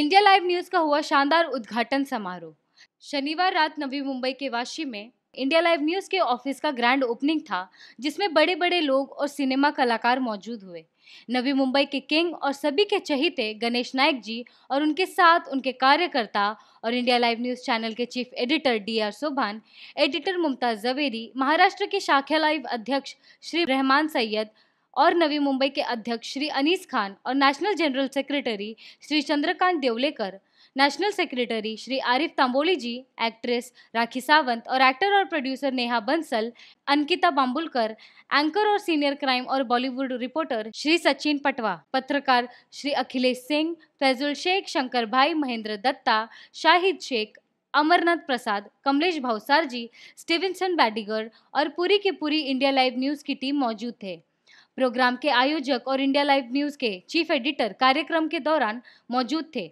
India live news का हुआ शानदार उद्घाटन समारोह शनिवार रात नवी मुंबई के वाशी में इंडिया लाइव न्यूज के ऑफिस का ग्रैंड ओपनिंग था जिसमें बड़े बड़े लोग और सिनेमा कलाकार मौजूद हुए नवी मुंबई के किंग और सभी के चहीते गणेश नायक जी और उनके साथ उनके कार्यकर्ता और इंडिया लाइव न्यूज चैनल के chief editor D R Sobhan editor Mumtaz Javeri Maharashtra के शाखा लाइव अध्यक्ष श्री रहमान सैयद और नवी मुंबई के अध्यक्ष श्री अनीस खान और national general secretary Shri Chandrakant Deolekar national secretary Shri Arif Tamboli ji actress Rakhi Sawant और एक्टर और प्रोड्यूसर नेहा बंसल अंकिता बाम्बुलकर एंकर और सीनियर क्राइम और बॉलीवुड रिपोर्टर श्री सचिन पटवा पत्रकार श्री अखिलेश सिंह फैजुल शेख शंकर भाई महेंद्र दत्ता शाहिद शेख अमरनाथ प्रसाद कमलेश भावसार जी स्टीवनसन बैडिगर और पूरी की पूरी इंडिया लाइव न्यूज़ की टीम मौजूद थे प्रोग्राम के आयोजक और इंडिया लाइव न्यूज़ के चीफ एडिटर कार्यक्रम के दौरान मौजूद थे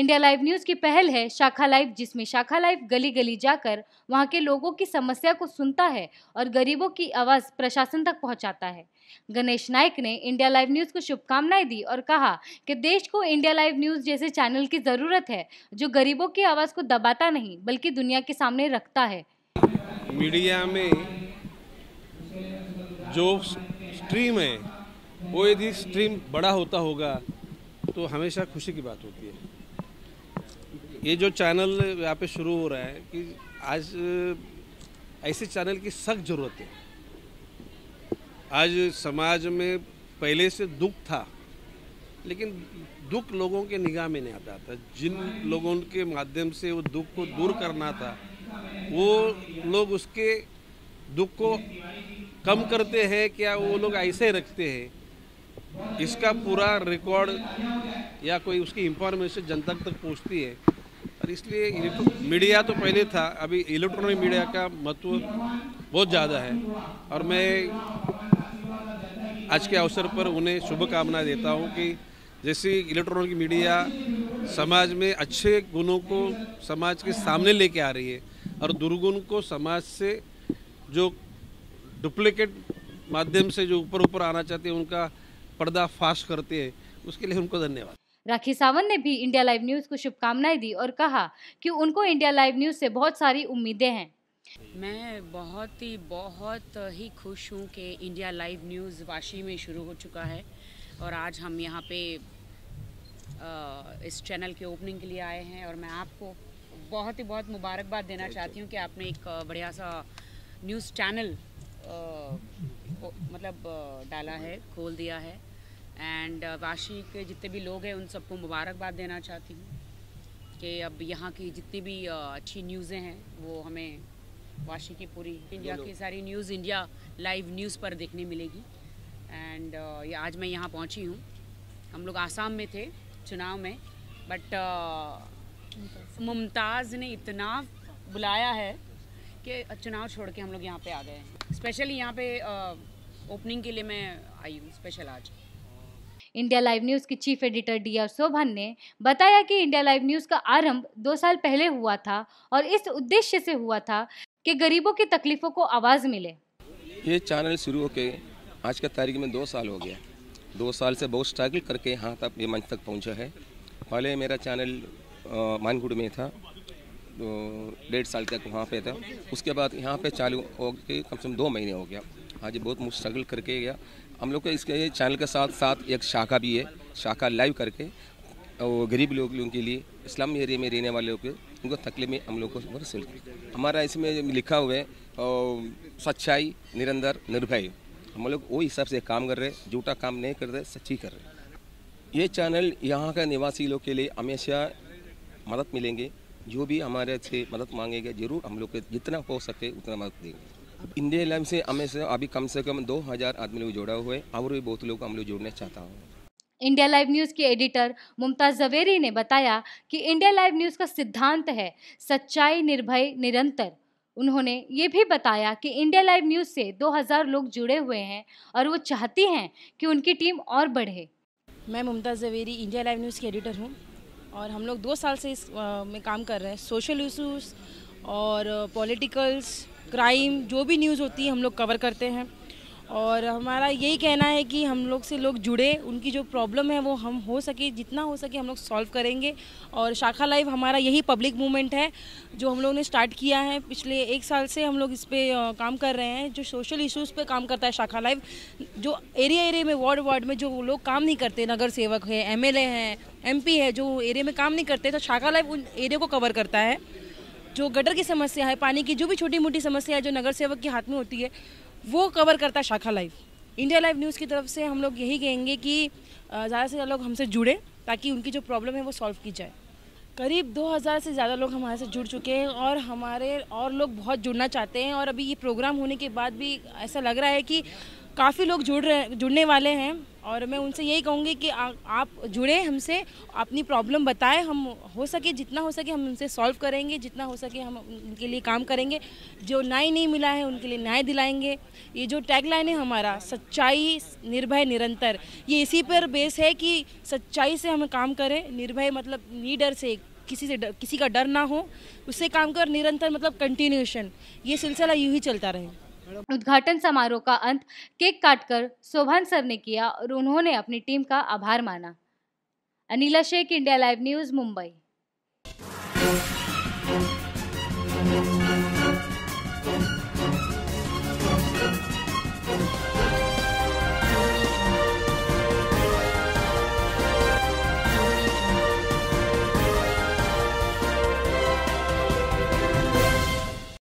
इंडिया लाइव न्यूज़ की पहल है शाखा लाइव जिसमें शाखा लाइव गली गली जाकर वहां के लोगों की समस्या को सुनता है और गरीबों की आवाज़ प्रशासन तक पहुंचाता है गणेश नायक ने इंडिया लाइव न्यूज़ को शुभकामनाएं दी और कहा कि देश को इंडिया लाइव न्यूज़ जैसे चैनल की ज़रूरत है जो गरीबों की आवाज़ को दबाता नहीं बल्कि दुनिया के सामने रखता है मीडिया में जो स्ट्रीम है वो यदि स्ट्रीम बड़ा होता होगा तो हमेशा खुशी की बात होती है ये जो चैनल यहाँ पे शुरू हो रहा है कि आज ऐसे चैनल की सख्त ज़रूरत है आज समाज में पहले से दुख था लेकिन दुख लोगों के निगाह में नहीं आता था जिन लोगों के माध्यम से वो दुख को दूर करना था वो लोग उसके दुख को कम करते हैं क्या वो लोग ऐसे रखते हैं इसका पूरा रिकॉर्ड या कोई उसकी इंफॉर्मेशन जनता तक पहुंचती है और इसलिए मीडिया तो पहले था अभी इलेक्ट्रॉनिक मीडिया का महत्व बहुत ज़्यादा है और मैं आज के अवसर पर उन्हें शुभकामनाएं देता हूं कि जैसे इलेक्ट्रॉनिक मीडिया समाज में अच्छे गुणों को समाज के सामने लेके आ रही है और दुर्गुण को समाज से जो डुप्लीकेट माध्यम से जो ऊपर ऊपर आना चाहते हैं उनका पर्दाफाश करते हैं उसके लिए उनको धन्यवाद राखी सावंत ने भी इंडिया लाइव न्यूज़ को शुभकामनाएं दी और कहा कि उनको इंडिया लाइव न्यूज़ से बहुत सारी उम्मीदें हैं मैं बहुत ही बहुत ही खुश हूँ कि इंडिया लाइव न्यूज़ वाशी में शुरू हो चुका है और आज हम यहाँ पे इस चैनल के ओपनिंग के लिए आए हैं और मैं आपको बहुत ही बहुत मुबारकबाद देना चाहती हूँ कि आपने एक बढ़िया सा न्यूज़ चैनल मतलब डाला है खोल दिया है एंड वाशी के जितने भी लोग हैं उन सबको मुबारकबाद देना चाहती हूँ कि अब यहाँ की जितनी भी अच्छी न्यूज़ें हैं वो हमें वाशी की पूरी इंडिया की सारी न्यूज़ इंडिया लाइव न्यूज़ पर देखने मिलेगी एंड आज मैं यहाँ पहुँची हूँ हम लोग आसाम में थे चुनाव में बट मुमताज़ ने इतना बुलाया है के चुनाव छोड़ के हम लोग यहाँ पे आ गए हैं स्पेशली यहाँ पे ओपनिंग के लिए मैं आई हूँ स्पेशल आज इंडिया लाइव न्यूज़ की chief editor D R Shobhan ने बताया कि इंडिया लाइव न्यूज़ का आरंभ दो साल पहले हुआ था और इस उद्देश्य से हुआ था कि गरीबों की तकलीफ़ों को आवाज़ मिले ये चैनल शुरू के आज के तारीख में दो साल हो गया दो साल से बहुत स्ट्रगल करके यहाँ तक ये मंच तक पहुँचा है पहले मेरा चैनल मानगुड़ में था डेढ़ साल तक वहाँ पे था उसके बाद यहाँ पे चालू हो गए कम से कम दो महीने हो गया हाँ जी बहुत स्ट्रगल करके गया हम लोग के इसके चैनल के साथ साथ एक शाखा भी है शाखा लाइव करके और गरीब लोग लोगों के लिए इस्लाम एरिया में रहने वाले लोग उनको तकलीफ में हम लोग को सेल हमारा इसमें लिखा हुआ है सच्चाई निरंतर निर्भय हम लोग वही हिसाब से काम कर रहे हैं झूठा काम नहीं कर रहे सच्ची कर रहे ये चैनल यहाँ के निवासी लोग के लिए हमेशा मदद मिलेंगे जो भी हमारे से मदद मांगेगा जरूर हम लोग जितना हो सके उतना मदद देंगे इंडिया एयरलाइन से हमें से अभी कम से कम दो हज़ार आदमी लोग जुड़ा हुए और भी बहुत लोग हम लोग जुड़ना चाहता हूँ इंडिया लाइव न्यूज़ के एडिटर मुमताज़ जवेरी ने बताया कि इंडिया लाइव न्यूज़ का सिद्धांत है सच्चाई निर्भय निरंतर उन्होंने ये भी बताया कि इंडिया लाइव न्यूज़ से 2000 लोग जुड़े हुए हैं और वो चाहती हैं कि उनकी टीम और बढ़े मैं Mumtaz Javeri India live news की एडिटर हूँ और हम लोग दो साल से इस में काम कर रहे हैं सोशल इशूज़ और पॉलिटिकल्स क्राइम जो भी न्यूज़ होती है हम लोग कवर करते हैं और हमारा यही कहना है कि हम लोग से लोग जुड़े उनकी जो प्रॉब्लम है वो हम हो सके जितना हो सके हम लोग सॉल्व करेंगे और शाखा लाइव हमारा यही पब्लिक मूवमेंट है जो हम लोगों ने स्टार्ट किया है पिछले एक साल से हम लोग इस पर काम कर रहे हैं जो सोशल इश्यूज़ पे काम करता है शाखा लाइव जो एरिया एरिया में वार्ड वार्ड में जो लोग काम नहीं करते नगर सेवक है एम हैं एमपी है जो एरिया में काम नहीं करते तो शाखा लाइफ उन एरिया को कवर करता है जो गटर की समस्या है पानी की जो भी छोटी मोटी समस्या है जो नगर सेवक के हाथ में होती है वो कवर करता है शाखा लाइफ इंडिया लाइव न्यूज़ की तरफ से हम लोग यही कहेंगे कि ज़्यादा से ज़्यादा लोग हमसे जुड़े ताकि उनकी जो प्रॉब्लम है वो सॉल्व की जाए करीब 2000 से ज़्यादा लोग हमारे से जुड़ चुके हैं और हमारे और लोग बहुत जुड़ना चाहते हैं और अभी ये प्रोग्राम होने के बाद भी ऐसा लग रहा है कि काफ़ी लोग जुड़ रहे जुड़ने वाले हैं और मैं उनसे यही कहूँगी कि आ, आप जुड़े हमसे अपनी प्रॉब्लम बताएं हम हो सके जितना हो सके हम उनसे सॉल्व करेंगे जितना हो सके हम उनके लिए काम करेंगे जो न्याय नहीं मिला है उनके लिए न्याय दिलाएंगे ये जो टैगलाइन है हमारा सच्चाई निर्भय निरंतर ये इसी पर बेस है कि सच्चाई से हम काम करें निर्भय मतलब नीडर से किसी से किसी का डर ना हो उससे काम कर निरंतर मतलब कंटिन्यूशन ये सिलसिला यूँ ही चलता रहे उद्घाटन समारोह का अंत केक काटकर शोभन सर ने किया और उन्होंने अपनी टीम का आभार माना Anila Shaikh India live news Mumbai